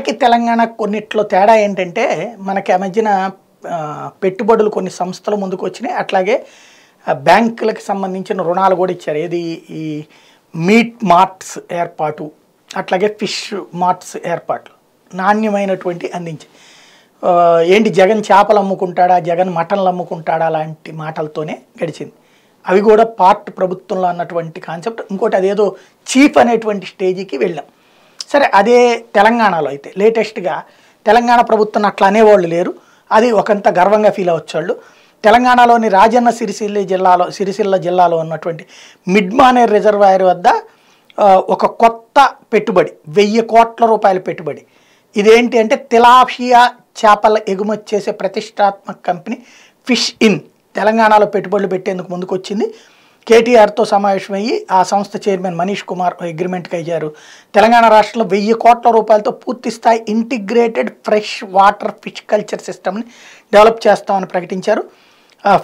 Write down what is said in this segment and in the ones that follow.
మనకి తెలంగాణ కొన్నిట్లో తేడా ఏంటంటే మనకి ఆ మధ్యన పెట్టుబడులు కొన్ని సంస్థలు ముందుకు వచ్చినాయి అట్లాగే బ్యాంకులకు సంబంధించిన రుణాలు కూడా ఇచ్చారు ఏది ఈ మీట్ మార్ట్స్ ఏర్పాటు అట్లాగే ఫిష్ మార్ట్స్ ఏర్పాట్లు నాణ్యమైనటువంటి అందించి ఏంటి జగన్ చేపలు అమ్ముకుంటాడా జగన్ మటన్లు అమ్ముకుంటాడా లాంటి మాటలతోనే గడిచింది అవి కూడా పార్ట్ ప్రభుత్వంలో అన్నటువంటి కాన్సెప్ట్ ఇంకోటి అదేదో చీఫ్ అనేటువంటి స్టేజీకి వెళ్ళాం సరే అదే తెలంగాణలో అయితే లేటెస్ట్గా తెలంగాణ ప్రభుత్వం అట్లా అనేవాళ్ళు లేరు అది ఒకంత గర్వంగా ఫీల్ అవచ్చు తెలంగాణలోని రాజన్న సిరిసిల్ల జిల్లాలో సిరిసిల్ల జిల్లాలో ఉన్నటువంటి మిడ్మానేర్ రిజర్వాయర్ వద్ద ఒక కొత్త పెట్టుబడి వెయ్యి కోట్ల రూపాయల పెట్టుబడి ఇదేంటి అంటే తిలాఫియా చేపల ఎగుమతి చేసే ప్రతిష్టాత్మక కంపెనీ ఫిష్ ఇన్ తెలంగాణలో పెట్టుబడులు పెట్టేందుకు ముందుకు వచ్చింది కేటీఆర్తో సమావేశమయ్యి ఆ సంస్థ చైర్మన్ మనీష్ కుమార్ అగ్రిమెంట్కి అయ్యారు తెలంగాణ రాష్ట్రంలో వెయ్యి కోట్ల రూపాయలతో పూర్తిస్థాయి integrated fresh water fish culture సిస్టమ్ని డెవలప్ చేస్తామని ప్రకటించారు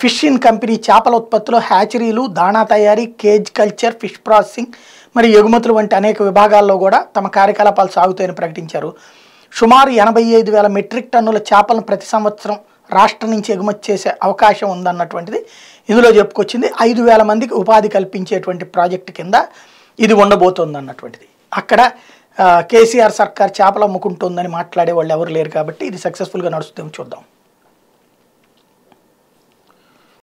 ఫిషింగ్ కంపెనీ చేపల ఉత్పత్తిలో హ్యాచరీలు దాణా తయారీ కేజ్ కల్చర్ ఫిష్ ప్రాసెసింగ్ మరియు ఎగుమతులు వంటి అనేక విభాగాల్లో కూడా తమ కార్యకలాపాలు సాగుతాయని ప్రకటించారు సుమారు ఎనభై ఐదు వేల మెట్రిక్ టన్నుల చేపలను ప్రతి సంవత్సరం రాష్ట్రం నుంచి ఎగుమతి చేసే అవకాశం ఉందన్నటువంటిది ఇందులో చెప్పుకొచ్చింది ఐదు వేల మందికి ఉపాధి కల్పించేటువంటి ప్రాజెక్టు కింద ఇది ఉండబోతోంది అన్నటువంటిది అక్కడ కేసీఆర్ సర్కార్ చేపలు అమ్ముకుంటుందని మాట్లాడే వాళ్ళు ఎవరు లేరు కాబట్టి ఇది సక్సెస్ఫుల్గా నడుస్తుందేమో చూద్దాం